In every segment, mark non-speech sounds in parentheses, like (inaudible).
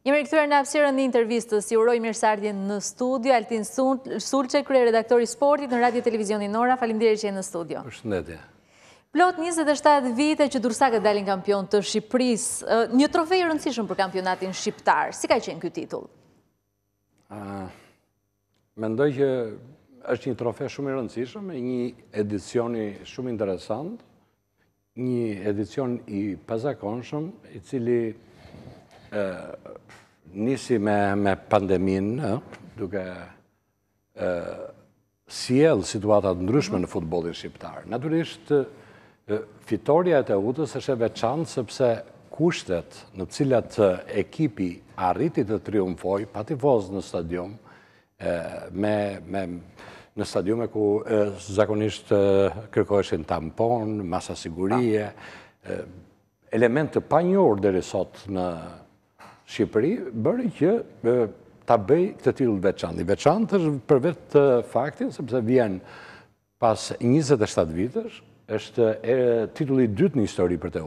Jemi rikëtër në apsirën një intervistës, si uroj mirësardjen në studio, Altin Sulqe, kërë redaktori sportit në Radio Televizionin Nora, falim dire që e në studio. Shëndetje. Plot 27 vite që dursakët dalin kampion të Shqipëris, një trofej rëndësishëm për kampionatin Shqiptar, si ka qenë këtë titull? Mendoj që është një trofej shumë rëndësishëm, një edicioni shumë interesant, një edicion i pazakonshëm, i cili nisi me pandemin duke sijel situatat ndryshme në futbolin shqiptar. Naturisht, fitoria e të utës është e veçanë sepse kushtet në cilat ekipi arriti të triumfoj pa t'i vozë në stadion me në stadion me ku zakonisht kërkojshin tampon, masa sigurie, element të panjur dhe risot në Shqipëri, bërë që ta bëj këtë të veçantë. Veçantë është për vetë faktin, sepse vjen pas 27 vitës, është titulli dytë një histori për të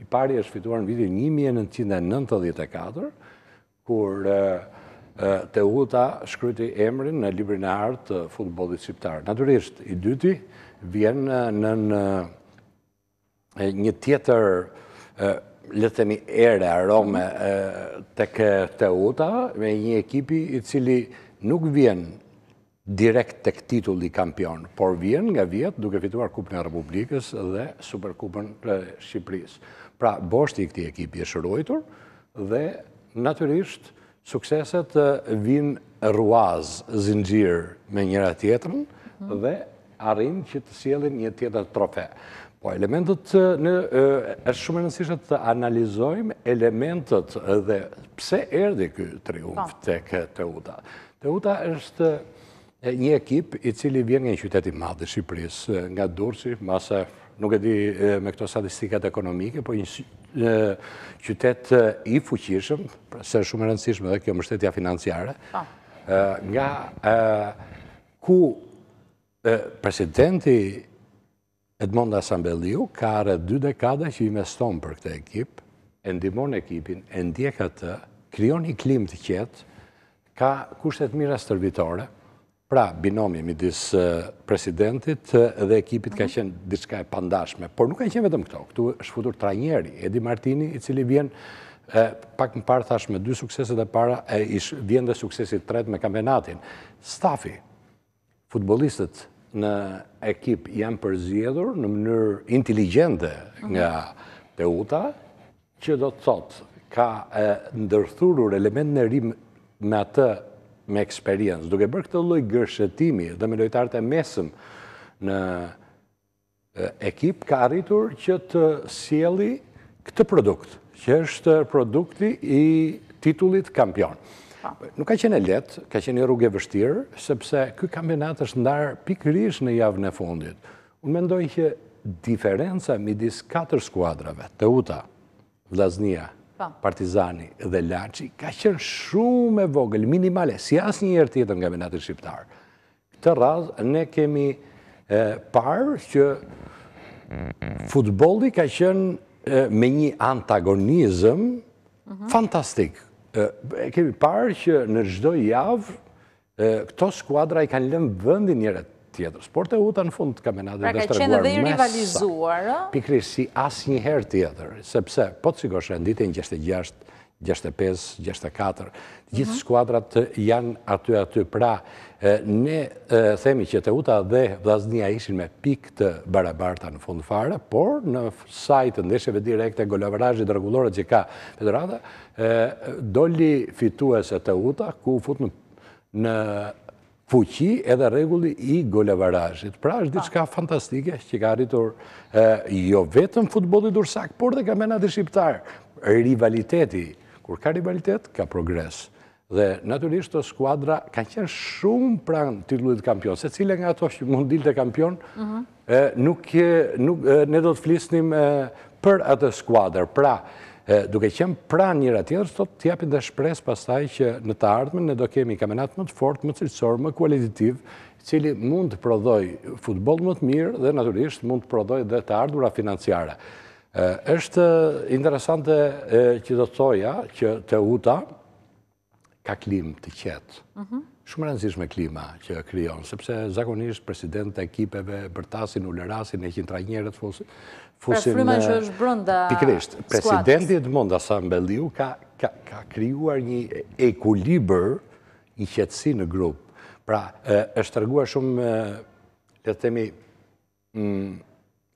I pari është fituar në vitin 1994, kur të uta shkryti emrin në librin e artë futbolit shqiptarë. Naturisht, i dyti vjen në një tjetër letemi ere arome të këtë uta, me një ekipi i cili nuk vjen direkt të këtitulli kampion, por vjen nga vjetë duke fituar kupën e Republikës dhe superkupën Shqipërisë. Pra, boshti i këti ekipi e shërojtur dhe naturisht sukseset vinë ruaz, zingjirë me njëra tjetërën mhm. dhe arrinë që të sielin një tjetër trofe. Po, elementët në... është shumë e nësishë të analizojmë elementët dhe pse erdi këtë triumf po. të këtë teuta. Teuta është një ekip i cili vjen nga një qyteti madhë shqipërisë, nga Durësi, masa, nuk e di me këto statistikat ekonomike, po një qytet i fuqishëm, pra, se shumë e nësishëm kjo këtë mështetja financiare, po. nga ku presidenti Edmond Asambeliu ka arre dy dekada që i investon për këtë ekip, e ndimon ekipin, e ndjek atë, kryon i klim të qetë, ka kushtet mira stërvitore, pra binomi mi disë presidentit dhe ekipit ka mhm. qenë diska e pandashme, por nuk ka qenë vetëm këto, këtu është futur trajnjeri, Edi Martini, i cili vjen pak më parë thash me dy sukseset e para, e vjen dhe suksesit tret me kampenatin. Stafi, futbolistët, në ekip janë përzjedhur në mënyrë inteligente nga Peuta, që do të thotë ka ndërthurur element në rrimë me atë me eksperiencë, duke bërë këtë lojë gërshetimi dhe me lojtarët e mesëm në ekip, ka arritur që të sieli këtë produkt, që është produkti i titullit kampionë. Po. Nuk ka qenë let, ka qenë rrugë e vështirë, sepse këj kampionat është ndarë pikërish në javë në fundit. Unë mendoj që diferenca midis 4 skuadrave, Teuta, Vlaznia, po. Partizani dhe Laci, ka qenë shumë e vogël, minimale, si asë një erë tjetë në kampionatit shqiptarë. Këtë razë, ne kemi parë që futbolli ka qenë me një antagonizëm mhm. fantastikë E kemi parë që në rëzdoj javë, këto skuadra i kanë lëmë vëndin njëre tjetër. por e uta në fund të kamenatë pra dhe shtërguar mesa. Pra ka qenë dhe i rivalizuar, o? Pikrisi asë njëherë tjetër, sepse, po të sigur shë rënditin gjeshtë e gjashtë 65-64, gjithë skuadrat janë aty aty. Pra, ne themi që Teuta dhe Vlasnia ishin me pik të barabarta në fund fare, por në sajtë ndeshjeve direkte, golavarajit regulore që ka Federata, doli fitues e Teuta ku fut në fuqi edhe regulli i golevarajit. Pra është diçka fantastike që ka rritur jo vetëm futbolit ursak, por dhe mena dhe shqiptarë. Rivaliteti kur ka rivalitet, ka progres. Dhe naturisht të skuadra ka qenë shumë pranë titullit kampion, se cilë nga ato që mundil të kampion, ne do të flisnim për atë skuadrë. Pra, duke qenë pranë njëra tjetër, të të japin dhe shpres pasaj që në të ardhme ne do kemi kamenat më të fort, më të cilësor, më kualitativë, cili mund të prodhoj futbol më të mirë dhe naturisht mund të prodhoj dhe të ardhura financiara është interesante që do të toja që të uta ka klim të qetë. Mhm. Shumë rëndësish me klima që kryon, sepse zakonisht president të ekipeve bërtasin, ulerasin, e qintra njerët fosin. Fusin pra, pikrisht, presidentit mund të ka kryuar një ekuliber i qetësi në grupë. Pra, është tërguar shumë, të temi, mm,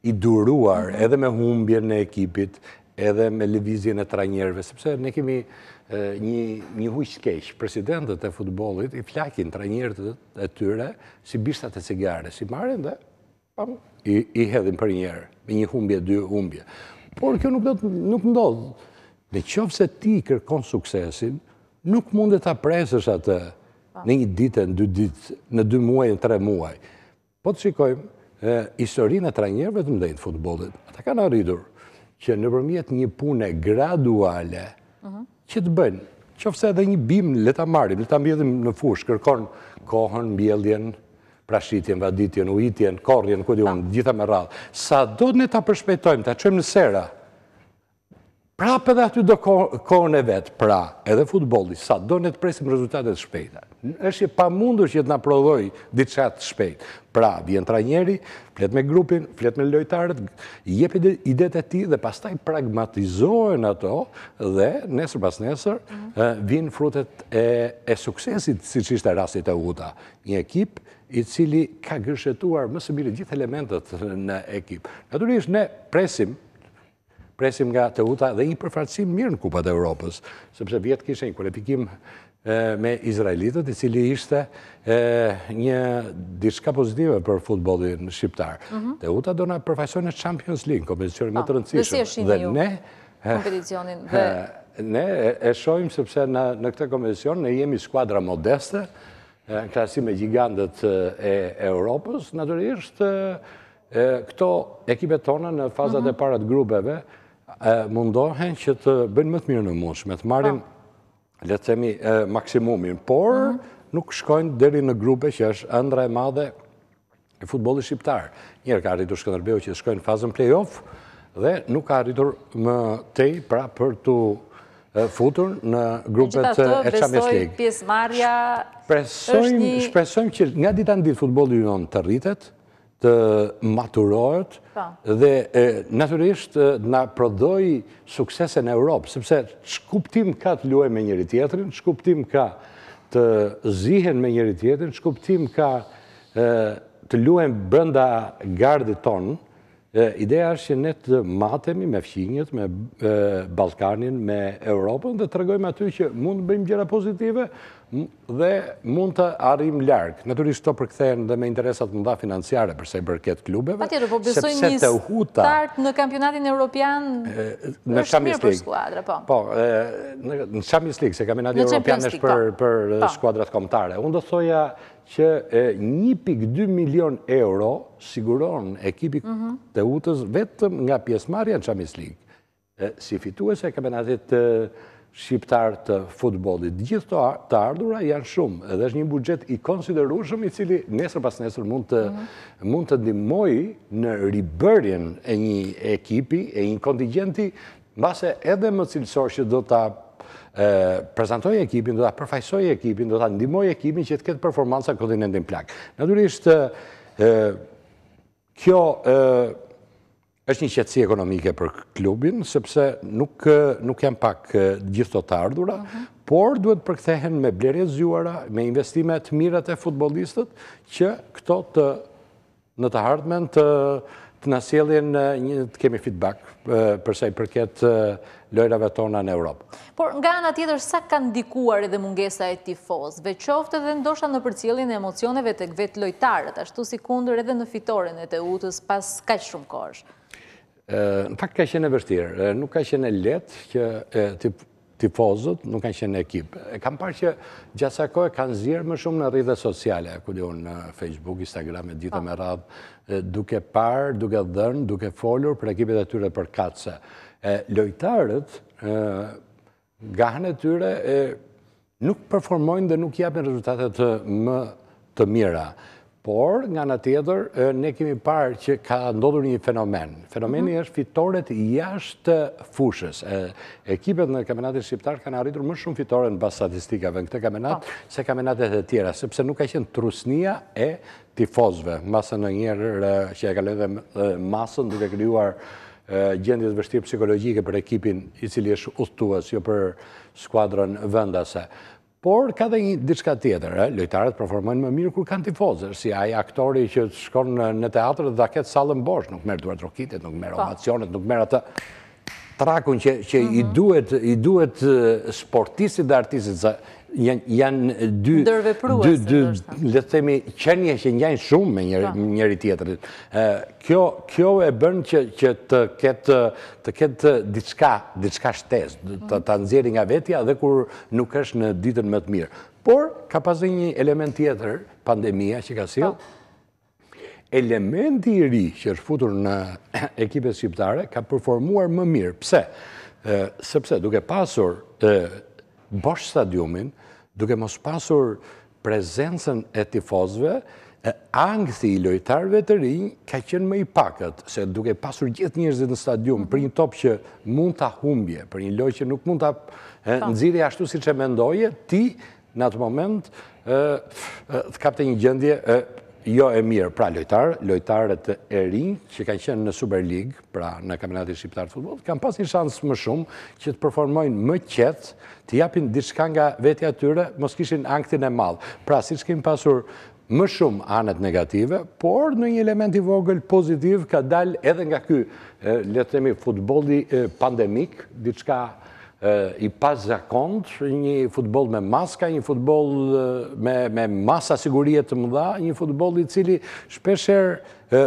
i duruar mhm. edhe me humbjer në ekipit, edhe me levizje në trajnjerve, sepse ne kemi një hujshkesh, presidentet e futbolit i flakin trajnjerët e tyre si bishtat e cigare, si marrin dhe i hedhin për njerë, me një humbje, dy humbje. Por kjo nuk ndodhë. Në qovë se ti kërkon suksesin, nuk mundet ta presës atë po. në një ditë, në dy muaj, në tre muaj. Po të shikojmë, historinë e trajnjerëve të mdejtë futbolit, ata kanë arritur që në përmjet një pune graduale mhm. që të bënë, që ofse edhe një bimë leta marim, leta mbjedhim në fush, kërkon kohën, mbjelljen, prashitjen, vaditjen, ujitjen, korjen, këtë unë, gjitha me radhë. Sa do të ne të përshpejtojmë, të qëmë në sera, prapë edhe aty do kohën e vetë, pra, edhe futboli, sa do ne të presim rezultatet shpejta. Êshtë që pa mundur që të na prodhoj ditë qatë shpejt. Pra, vjen tra njeri, flet me grupin, flet me lojtarët, jep i idet e ti dhe pastaj pragmatizohen ato dhe nesër pas nesër mhm. eh, vjen frutet e, e suksesit si që ishte rastit e uta. Një ekip i cili ka gërshetuar më së mirë gjithë elementet në ekip. Naturisht, ne presim presim nga të uta dhe i përfartësim mirë në kupat e Europës, sepse vjetë kishe një kualifikim me Izraelitët, i cili ishte një dishka pozitive për futbolin Shqiptar. Mhm. Të uta do nga përfajsojnë në Champions League, në më po, të rëndësishëm. Dhe si e dhe... Ne e shojmë sepse në këtë kompeticion, ne jemi skuadra modeste, në krasi me gjigandët e Europës, naturisht këto ekipet tonë në fazat mhm. e parat grubeve, mundohen që të bëjnë më të mirë në mundshme, të marrin po. le të themi maksimumin, por mhm. nuk shkojnë deri në grupe që është ëndra e madhe e futbollit shqiptar. Njëherë ka arritur Skënderbeu që të shkojnë në fazën play-off dhe nuk ka arritur më tej pra për të futur në grupet e Champions League. Gjithashtu Shpresojmë që nga dita anë ditë futbolli jon të rritet, të maturohet po. dhe naturisht nga prodoj suksese në Europë, sepse shkuptim ka të luaj me njëri tjetërin, shkuptim ka të zihen me njëri tjetërin, shkuptim ka të luajnë brënda gardi tonë. Ideja është që ne të matemi me fqinjët, me Balkanin, me Europën dhe të regojmë aty që mund të bëjmë gjera pozitive, dhe mund të arrim larkë. Naturisht të përkëthejnë dhe me interesat më dha financiare përse i bërket klubeve. Pa tjetë, po besoj një start në kampionatin europian në Champions League. Po, po në Champions League, se kampionatin europian është për po. po. shkuadrat komtare. Unë do thoja që 1.2 milion euro siguron ekipi mhm. të utës vetëm nga pjesmarja në Champions League. Si fitu e se kampionatit europian shqiptarë të futbolit. Gjithë të ardhura janë shumë, edhe është një budget i konsiderushëm i cili nesër pas nesër mund të, mm. të ndimoj në ribërjen e një ekipi, e një kontingenti, mbase edhe më cilësor që do të e, prezentoj ekipin, do të përfajsoj ekipin, do të ndimoj ekipin që të ketë performansa këtë në ndimplak. plak. Naturisht, e, kjo... E, është një qëtësi ekonomike për klubin, sepse nuk janë pak gjithë të ardhura, por duhet përkthehen me blerje zhuara, me investimet mirët e futbolistët, që këto të në të ardhmen të të nësjelin një të kemi feedback përse i përket lojrave tona në Europë. Por nga nga tjetër, sa kanë dikuar edhe mungesa e tifos, veqofte dhe ndosha në përcjelin e emocioneve të gvet lojtarët, ashtu si kundur edhe në fitoren e të utës pas ka që shumë kosh? Në fakt ka qene vështirë, nuk ka qene letë që të tifozët, nuk kanë qenë ekip. E kam parë që gjatë kohë kanë zier më shumë në rrjetet sociale, ku diun në Facebook, Instagram e ditë po. me radh, duke parë, duke dhënë, duke folur për ekipet e tyre për katse. E lojtarët ë gahën e tyre e, nuk performojnë dhe nuk japin rezultate të më të mira. Por, nga në tjetër, ne kemi parë që ka ndodhur një fenomen. Fenomeni mhm. është fitoret jashtë fushës. Ekipet në kamenatit shqiptar kanë arritur më shumë fitore në basë statistikave në këtë kamenat, po. se kamenatet e tjera, sepse nuk ka qenë trusnia e tifozve. Masë në njërë që e kalën dhe masën duke kryuar të vështirë psikologike për ekipin i cili është uhtuas, jo për skuadrën vëndase. Por ka dhe një diçka tjetër, eh, lojtarët performojnë më mirë kur kanë tifozër, si ai aktori që shkon në, në teatrë dhe ket salën bosh, nuk merr duart rokitit, nuk merr po. ovacionit, nuk merr atë trakun që që i mhm. duhet i duhet eh, sportistit dhe artistit, janë dy... Ndërvepruese, dy, dy, dy, qenje që njajnë shumë me njëri, po. tjetër Kjo, kjo e bërnë që, që të ketë, të ketë diçka, diçka shtes, të të mhm. nëzjeri nga vetja dhe kur nuk është në ditën më të mirë. Por, ka pas një element tjetër, pandemia që ka silë, element po. elementi i ri që është futur në (clears throat) ekipet shqiptare ka performuar më mirë. Pse? sepse duke pasur e, bosh stadiumin, duke mos pasur prezencen e tifozve, angthi i lojtarve të rinj ka qenë më i pakët, se duke pasur gjithë njërzit në stadium, për një top që mund të ahumbje, për një loj që nuk mund të po. nëziri ashtu si që mendoje, ti në atë moment të kapte një gjendje jo e mirë pra lojtarë, lojtarët e rinjë që kanë qenë në Super League, pra në Kampionatit Shqiptarë të futbol, kanë pas një shansë më shumë që të performojnë më qetë, të japin diçka nga vetja atyre, mos kishin angtin e malë. Pra, si që kemë pasur më shumë anët negative, por në një element i vogël pozitiv ka dal edhe nga ky, letemi, futboli pandemik, diçka i pas zakont, një futbol me maska, një futbol me masa sigurie të mëdha, një futbol i cili shpesher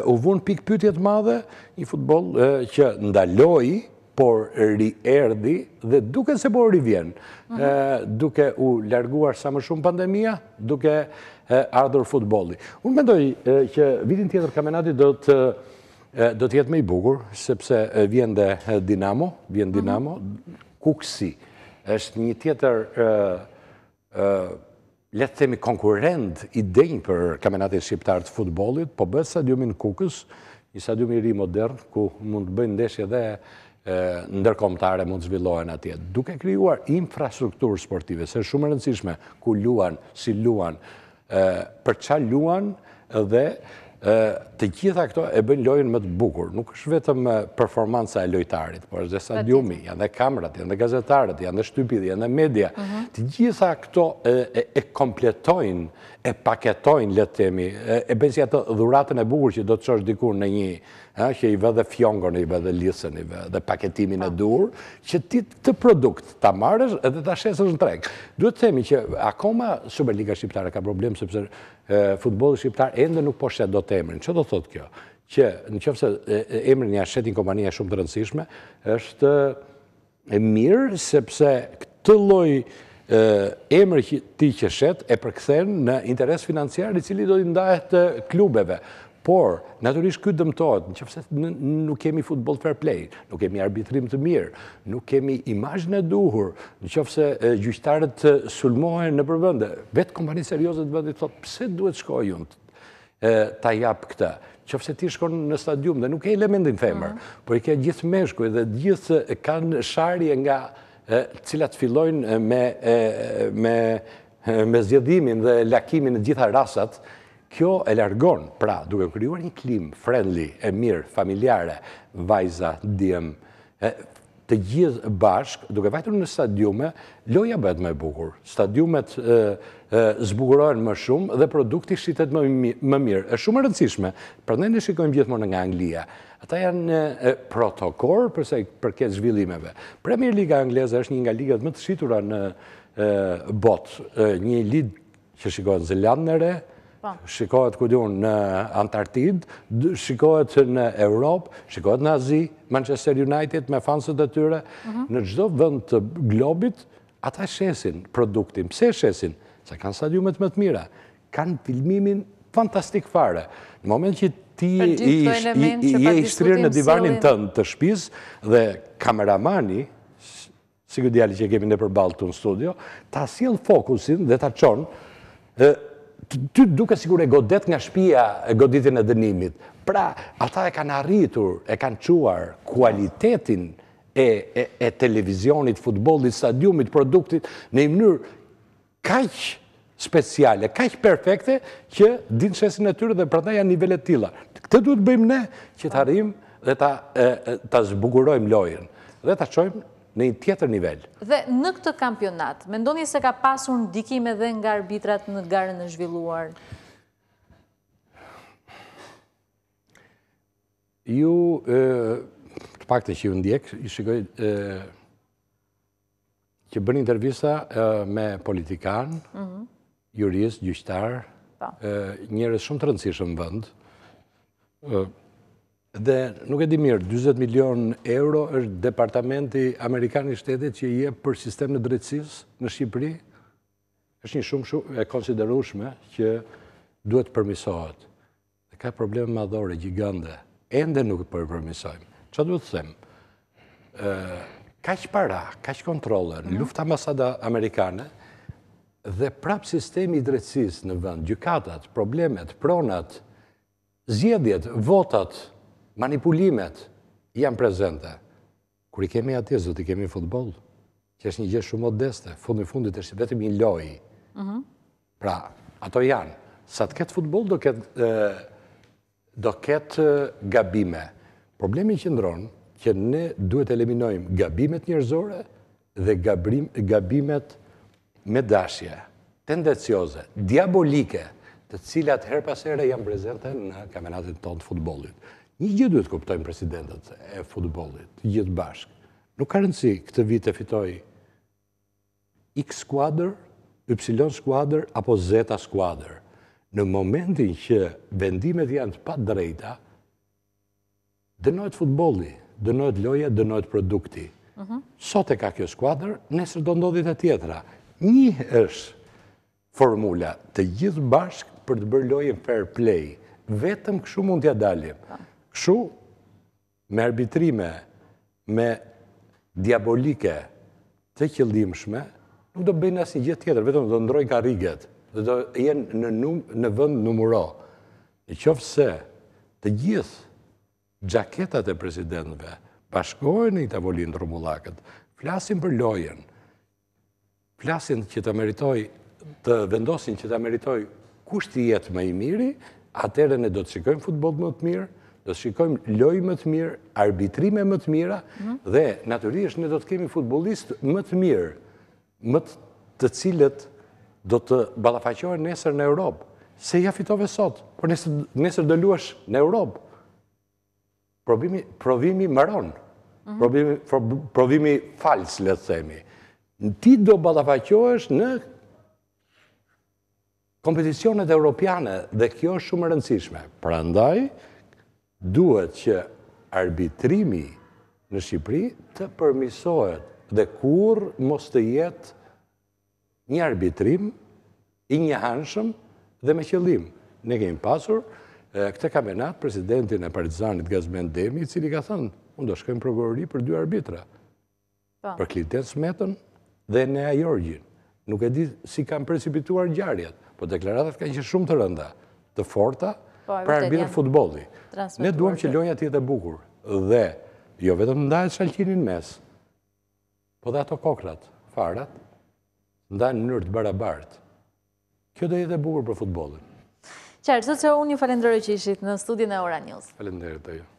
u vun pik pytjet madhe, një futbol që ndaloi, por ri erdi dhe duke se por ri vjen, duke u larguar sa më shumë pandemija, duke ardhur futboli. Unë mendoj që vitin tjetër kamenati do të do tjetë me i bugur, sepse vjen dhe Dinamo, vjen mhm. Dinamo, kuksi, është një tjetër letë themi konkurent i denjë për kamenatit shqiptarë të futbolit, po bëtë sa kukës, një sa djumin ri modern, ku mund të bëjnë ndeshje dhe ndërkomtare mund të zvillohen atje. Duke kryuar infrastrukturë sportive, se shumë rëndësishme, ku luan, si luan, për qa luan dhe të gjitha këto e bëjnë lojën më të bukur. Nuk është vetëm performansa e lojtarit, por është dhe stadiumi, janë dhe kamrat, janë dhe gazetarët, janë dhe shtypidhi, janë dhe media. Mhm. Të gjitha këto e kompletojnë, e paketojnë, letemi, e bëjnë si atë dhuratën e bukur që do të qështë dikur në një që i vëdhe fjongën, i vëdhe lisën, i dhe paketimin e po. dur, që ti të produkt të marrës edhe të ashesës në trengë. Duhet të themi që akoma Superliga Shqiptare ka problem, sepse futbolë shqiptar e nuk po shetë do të emrin. Që do thotë kjo? Që në qëfëse emrin një ashetin kompanija shumë të rëndësishme, është e mirë, sepse këtë loj emrë ti që shetë e përkëthen në interes financiar i cili do të ndajet të klubeve. Por, naturisht këtë dëmtojtë, në qëfëse nuk kemi futbol fair play, nuk kemi arbitrim të mirë, nuk kemi imajnë e duhur, në qëfëse gjyqtarët të sulmojnë në përbëndë, vetë kompani seriosët të thotë, pëse duhet shkoj unë të japë këta? Qëfëse ti shkonë në stadium dhe nuk e elementin femër, por i ke gjithë meshkuj dhe gjithë kanë sharje nga cilat fillojnë me zjedimin dhe lakimin në gjitha rasat, kjo e largon, pra, duke kryuar një klim friendly, e mirë, familjare, vajza, djem, të gjithë bashkë, duke vajtur në stadiume, loja bëhet me bukur. Stadiumet zbukurohen më shumë dhe produkti shqitet më mirë. E shumë rëndësishme, pra ne në shikojmë gjithmonë nga Anglia. Ata janë protokor përse përket zhvillimeve. Premier Liga Angleze është një nga ligat më të shqitura në botë. Një lidë që shikojnë Zelandnere, Po. Shikohet ku dhjurë në Antartid, shikohet në Europë, shikohet në Azi, Manchester United, me fansët e tyre, mhm. në gjdo vënd të globit, ata shesin produktin. Pse shesin? Se kanë stadiumet më të mira. Kanë filmimin fantastik fare. Në moment që ti i e ishtrirë në divanin tënë të shpiz, dhe kameramani, si këtë djali që kemi në përbalë të në studio, ta s'jelë fokusin dhe ta qonë, ty duke sikur e godet nga shpia e goditin e dënimit. Pra, ata e kanë arritur, e kanë quar kualitetin e, e, televizionit, futbolit, stadiumit, produktit, në imnyrë kaq speciale, kaq perfekte, që dinë shesin e tyre dhe prandaj janë nivellet tila. Këtë duhet bëjmë ne që të arrim dhe ta, ta zbukurojmë lojën dhe ta qojmë në i tjetër nivel. Dhe në këtë kampionat, me ndoni se ka pasur në dikime dhe nga arbitrat në garën në zhvilluar? Ju, të pak të që ju ndjek, i shikoj që bërë një me politikanë, mhm. juristë, gjyqtarë, po. njërës shumë të rëndësishë në vëndë, Dhe nuk e di mirë, 20 milion euro është departamenti Amerikan i shtetit që i e për sistem në drejtsis në Shqipëri, është një shumë shumë e konsiderushme që duhet përmisohet. Dhe ka probleme madhore, gjigande, ende nuk për po përmisohet. Qa duhet të themë? Ka që para, ka që kontrole në mhm. luft ambasada Amerikanë, dhe prapë sistemi i drecis në vënd, gjukatat, problemet, pronat, zjedjet, votat, manipulimet janë prezente. Kër i kemi atje, zëtë i kemi futbol, që është një gjithë shumë modeste, fundë fundit është vetëm i loj. Mhm. Pra, ato janë. Sa të ketë futbol, do ketë do ketë gabime. Problemi që ndronë, që ne duhet eliminojmë gabimet njërzore dhe gabimet me dashje, tendecioze, diabolike, të cilat her pasere janë prezente në kamenatit tonë të futbolit. Një gjithë duhet kuptojnë presidentët e futbolit, gjithë bashkë. Nuk ka rëndësi këtë vit e fitoj X skuadër, Y skuadër, apo Z skuadër. Në momentin që vendimet janë të pa drejta, dënojt futboli, dënojt loja, dënojt produkti. Mhm. Sot e ka kjo skuadër, nesër do ndodhit e tjetra. Një është formula të gjithë bashkë për të bërë lojën fair play. Vetëm këshu mund t'ja dalim. Po. Këshu, me arbitrime, me diabolike të qëllimshme, nuk do bëjnë një gjithë tjetër, vetëm do ndrojnë ka rigët, do jenë në vënd numuro. Në qofë se të gjithë gjaketat e prezidentve, bashkojnë i tavolinë të rumulakët, flasin për lojen, flasin që të meritoj, të vendosin që të meritoj kushti jetë me i miri, atërën e do të shikojnë futbol më të mirë, do të shikojmë lojë më të mirë, arbitrime më të mira, dhe naturisht në do të kemi futbolist më të mirë, më të cilët do të balafajqohen nesër në Europë, se ja fitove sot, por nesër do luash në Europë, provimi më rronë, provimi mhm. falsë, le të themi. Në ti do balafajqohesh në kompeticionet Europiane, dhe kjo është shumë rëndësishme. Pra ndaj, duhet që arbitrimi në Shqipëri të përmisohet dhe kur mos të jetë një arbitrim i një hanshëm dhe me qëllim. Ne kemi pasur këtë kamenat presidentin e partizanit Gazmen Demi, cili ka thënë, unë do shkëm prokurori për dy arbitra, po. për klitet smetën dhe ne a jorgjin. Nuk e di si kam precipituar gjarjet, po deklaratat ka një shumë të rënda, të forta, Po, pra e mirë futboli. Ne duham që lojnja tjetë e bukur, dhe jo vetëm ndajet shalqinin mes, po dhe ato kokrat, farat, ndajnë në njërë të barabartë. Kjo dhe jetë e bukur për futbolin. Qarë, sot që unë ju falenderoj që ishit në studi në Ora News. Falenderoj të ju.